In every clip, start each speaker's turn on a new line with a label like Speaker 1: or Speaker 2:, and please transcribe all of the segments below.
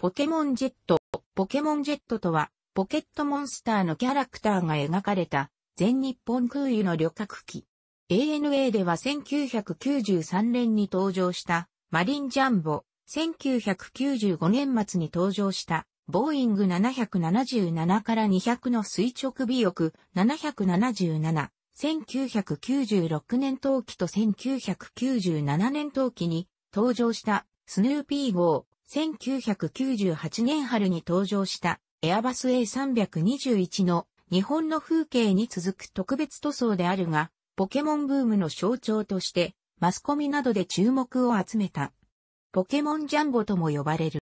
Speaker 1: ポケモンジェット。ポケモンジェットとは、ポケットモンスターのキャラクターが描かれた、全日本空輸の旅客機。ANA では1993年に登場した、マリンジャンボ。1995年末に登場した、ボーイング777から200の垂直尾翼777。1996年冬季と1997年冬季に登場したスヌーピー号1998年春に登場したエアバス A321 の日本の風景に続く特別塗装であるが、ポケモンブームの象徴として、マスコミなどで注目を集めた。ポケモンジャンボとも呼ばれる。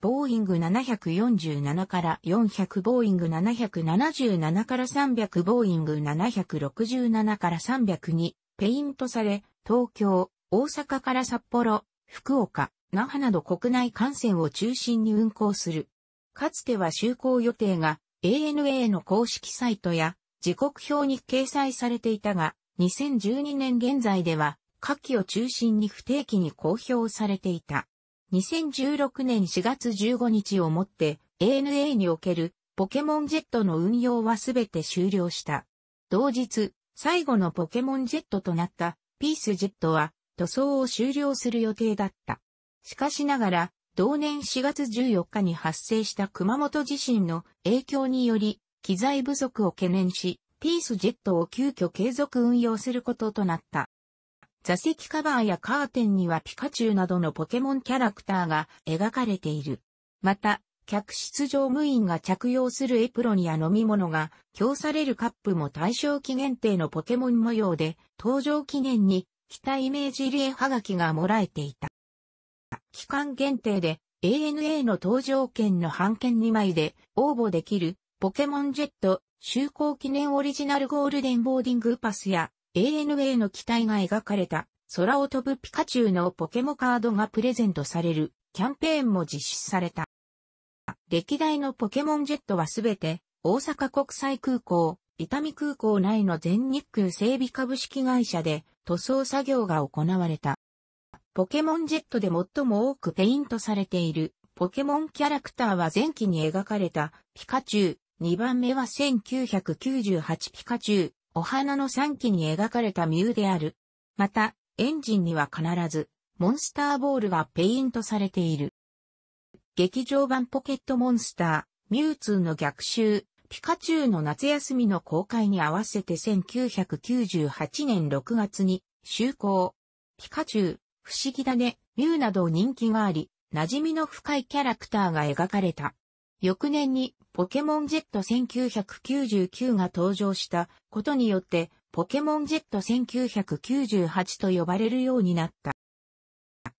Speaker 1: ボーイング747から400ボーイング777から300ボーイング767から302ペイントされ東京、大阪から札幌、福岡、那覇など国内幹線を中心に運行する。かつては就航予定が ANA の公式サイトや時刻表に掲載されていたが、2012年現在では、下記を中心に不定期に公表されていた。2016年4月15日をもって ANA におけるポケモンジェットの運用はすべて終了した。同日、最後のポケモンジェットとなったピースジェットは塗装を終了する予定だった。しかしながら、同年4月14日に発生した熊本地震の影響により、機材不足を懸念し、ピースジェットを急遽継続運用することとなった。座席カバーやカーテンにはピカチュウなどのポケモンキャラクターが描かれている。また、客室乗務員が着用するエプロンや飲み物が供されるカップも対象期限定のポケモン模様で、登場期限に北イメージ入り絵はがきがもらえていた。期間限定で ANA の搭乗券の半券2枚で応募できるポケモンジェット就航記念オリジナルゴールデンボーディングパスや ANA の機体が描かれた空を飛ぶピカチュウのポケモカードがプレゼントされるキャンペーンも実施された。歴代のポケモンジェットはすべて大阪国際空港伊丹空港内の全日空整備株式会社で塗装作業が行われた。ポケモンジェットで最も多くペイントされているポケモンキャラクターは前期に描かれたピカチュウ、2番目は1998ピカチュウ、お花の3期に描かれたミュウである。また、エンジンには必ずモンスターボールがペイントされている。劇場版ポケットモンスター、ミュウツーの逆襲、ピカチュウの夏休みの公開に合わせて1998年6月に就航。ピカチュウ、不思議だね、ミュウなど人気があり、馴染みの深いキャラクターが描かれた。翌年にポケモンジェット1999が登場したことによってポケモンジェット1998と呼ばれるようになった。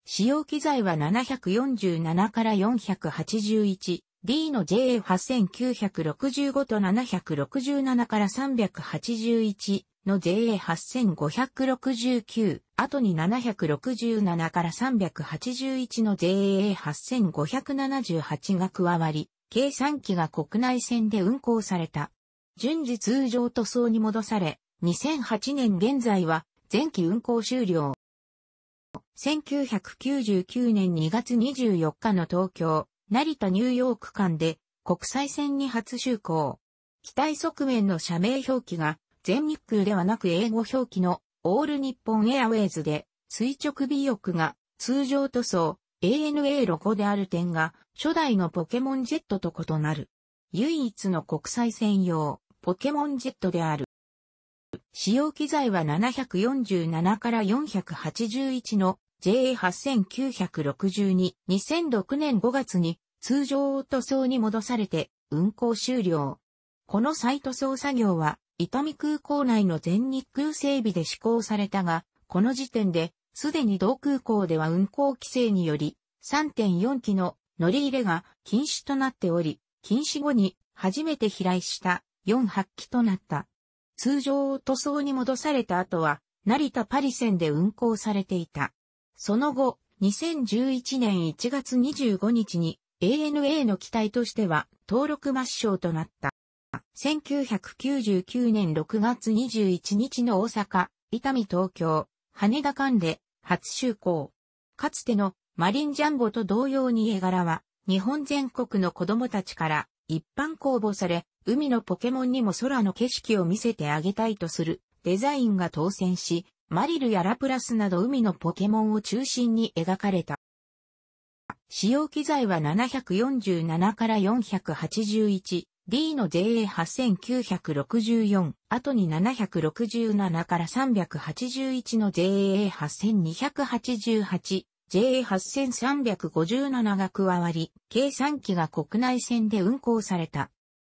Speaker 1: 使用機材は747から481、D の JA8965 と767から381の JA8569、後に767から381の JA8578 が加わり、計3機が国内線で運行された。順次通常塗装に戻され、2008年現在は前期運行終了。1999年2月24日の東京、成田ニューヨーク間で国際線に初就航。機体側面の社名表記が全日空ではなく英語表記のオール日本エアウェイズで垂直尾翼が通常塗装 ANA ロゴである点が初代のポケモンジェットと異なる。唯一の国際専用ポケモンジェットである。使用機材は747から481の JA8962、2006年5月に通常塗装に戻されて運行終了。この再塗装作業は、伊丹空港内の全日空整備で施行されたが、この時点で、すでに同空港では運行規制により、3.4機の乗り入れが禁止となっており、禁止後に初めて飛来した4 8機となった。通常を塗装に戻された後は、成田パリ線で運行されていた。その後、2011年1月25日に ANA の機体としては登録抹消となった。1999年6月21日の大阪、伊丹東京、羽田間で初就航。かつてのマリンジャンボと同様に絵柄は日本全国の子供たちから一般公募され、海のポケモンにも空の景色を見せてあげたいとするデザインが当選し、マリルやラプラスなど海のポケモンを中心に描かれた。使用機材は747から481、D の JA8964、後に767から381の JA8288、JA8357 が加わり、計3機が国内線で運行された。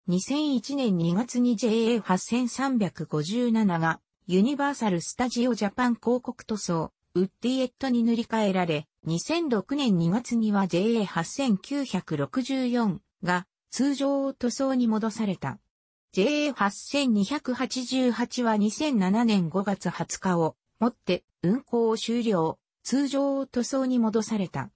Speaker 1: 2001年2月に JA8357 がユニバーサル・スタジオ・ジャパン広告塗装、ウッディエットに塗り替えられ、2006年2月には JA8964 が通常塗装に戻された。JA8288 は2007年5月20日をもって運行を終了、通常塗装に戻された。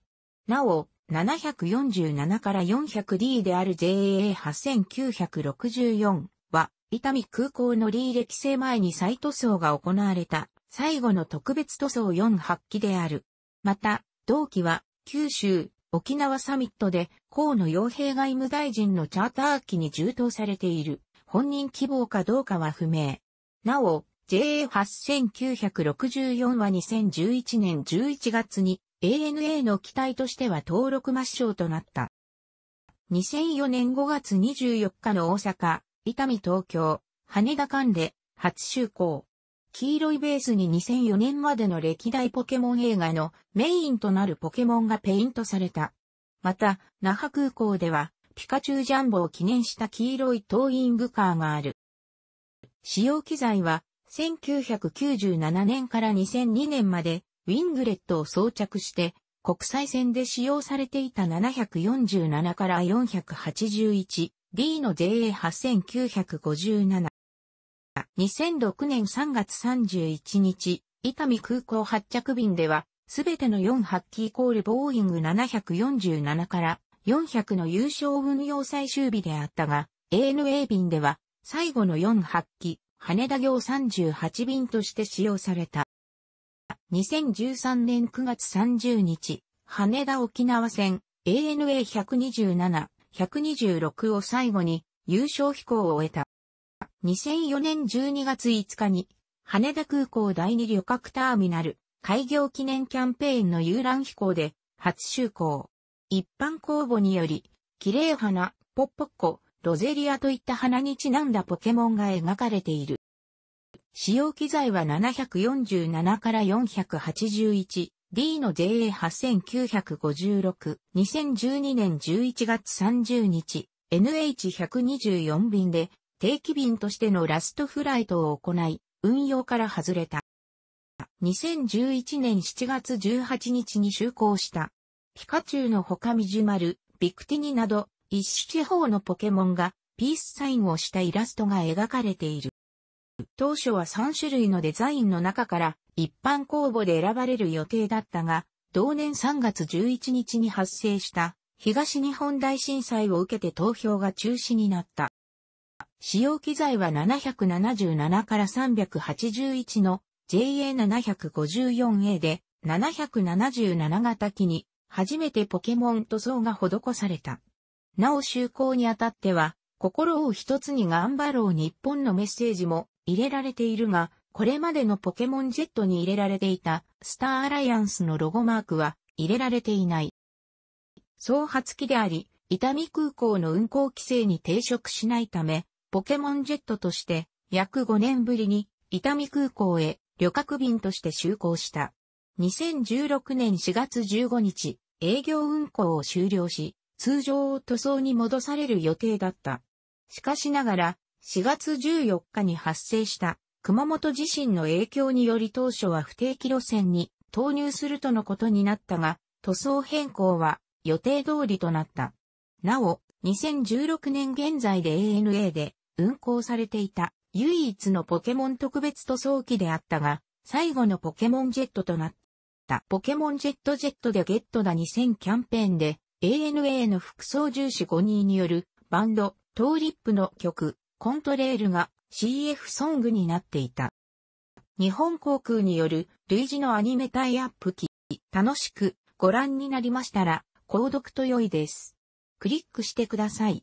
Speaker 1: なお、747から 400D である JA8964 は、伊丹空港のリー歴制前に再塗装が行われた、最後の特別塗装4発起である。また、同期は、九州、沖縄サミットで、河野洋平外務大臣のチャーター機に充当されている。本人希望かどうかは不明。なお、JA8964 は2011年11月に ANA の機体としては登録抹消となった。2004年5月24日の大阪伊丹東京、羽田間で、初就航。黄色いベースに2004年までの歴代ポケモン映画のメインとなるポケモンがペイントされた。また、那覇空港では、ピカチュウジャンボを記念した黄色いトーイングカーがある。使用機材は、1997年から2002年まで、ウィングレットを装着して、国際線で使用されていた747から481、D の JA8957。2006年3月31日、伊丹空港発着便では、すべての4発機イコールボーイング747から400の優勝運用最終日であったが、ANA 便では、最後の4発機、羽田行38便として使用された。2013年9月30日、羽田沖縄線 ANA127 126を最後に優勝飛行を終えた。2004年12月5日に羽田空港第二旅客ターミナル開業記念キャンペーンの遊覧飛行で初就航。一般公募により、綺麗花、ポッポッコ、ロゼリアといった花にちなんだポケモンが描かれている。使用機材は747から481、D の JA8956、2012年11月30日、NH124 便で、定期便としてのラストフライトを行い、運用から外れた。2011年7月18日に就航した。ピカチュウの他ミジュマル、ビクティニなど、一種地方のポケモンがピースサインをしたイラストが描かれている。当初は3種類のデザインの中から一般公募で選ばれる予定だったが、同年3月11日に発生した東日本大震災を受けて投票が中止になった。使用機材は777から381の JA754A で777型機に初めてポケモン塗装が施された。なお就航にあたっては、心を一つに頑張ろう日本のメッセージも入れられているが、これまでのポケモンジェットに入れられていたスターアライアンスのロゴマークは入れられていない。創発機であり、伊丹空港の運航規制に抵触しないため、ポケモンジェットとして約5年ぶりに伊丹空港へ旅客便として就航した。2016年4月15日、営業運航を終了し、通常を塗装に戻される予定だった。しかしながら、4月14日に発生した熊本地震の影響により当初は不定期路線に投入するとのことになったが、塗装変更は予定通りとなった。なお、2016年現在で ANA で運行されていた唯一のポケモン特別塗装機であったが、最後のポケモンジェットとなった。ポケモンジェットジェットでゲットだ2000キャンペーンで ANA の副操縦士5人によるバンド、トーリップの曲、コントレールが CF ソングになっていた。日本航空による類似のアニメタイアップ機、楽しくご覧になりましたら、購読と良いです。クリックしてください。